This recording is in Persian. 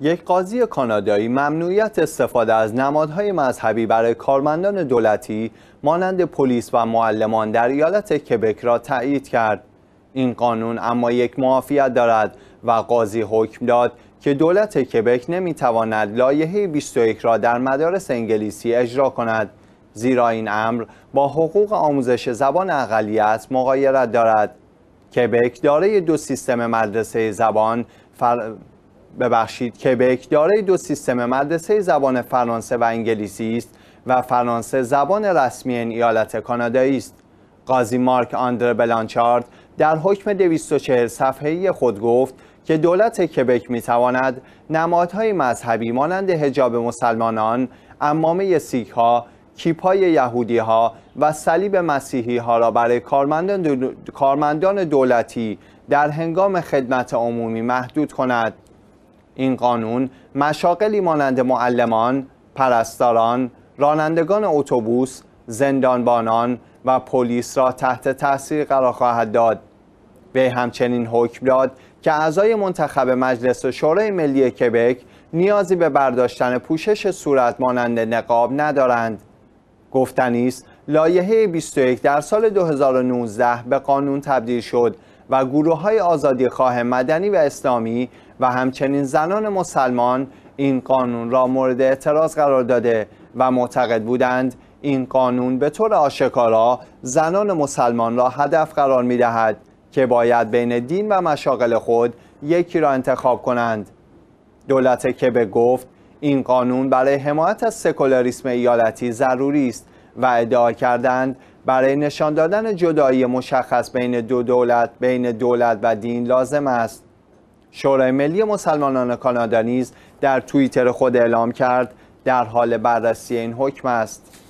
یک قاضی کانادایی ممنوعیت استفاده از نمادهای مذهبی برای کارمندان دولتی مانند پلیس و معلمان در ایالت کبک را تایید کرد. این قانون اما یک معافیت دارد و قاضی حکم داد که دولت کبک نمیتواند لایحه 21 را در مدارس انگلیسی اجرا کند زیرا این امر با حقوق آموزش زبان اقلیت مقایرت دارد کبک دارای دو سیستم مدرسه زبان فر... ببخشید کبک دارای دو سیستم مدرسه زبان فرانسه و انگلیسی است و فرانسه زبان رسمی این ایالت کانادایی است قاضی مارک آندر بلانچارد در حکم 240 صفحه‌ای خود گفت که دولت کبک میتواند نمادهای مذهبی مانند حجاب مسلمانان، امامه سیکها ها، کیپای یهودی ها و صلیب مسیحی ها را برای کارمندان دولتی در هنگام خدمت عمومی محدود کند. این قانون مشاقلی مانند معلمان، پرستاران، رانندگان اتوبوس، زندانبانان و پلیس را تحت تاثیر قرار خواهد داد. به همچنین حکم داد که اعضای منتخب مجلس شورای ملی کبک نیازی به برداشتن پوشش صورت مانند نقاب ندارند. گفتنی است لایحه 21 در سال 2019 به قانون تبدیل شد و گروه های آزادی خواه مدنی و اسلامی و همچنین زنان مسلمان این قانون را مورد اعتراض قرار داده و معتقد بودند این قانون به طور آشکارا زنان مسلمان را هدف قرار می دهد که باید بین دین و مشاغل خود یکی را انتخاب کنند دولت که به گفت این قانون برای حمایت از سکولاریسم ایالتی ضروری است و ادعا کردند برای نشان دادن جدایی مشخص بین دو دولت بین دولت و دین لازم است شورای ملی مسلمانان کانادا نیز در توییتر خود اعلام کرد در حال بررسی این حکم است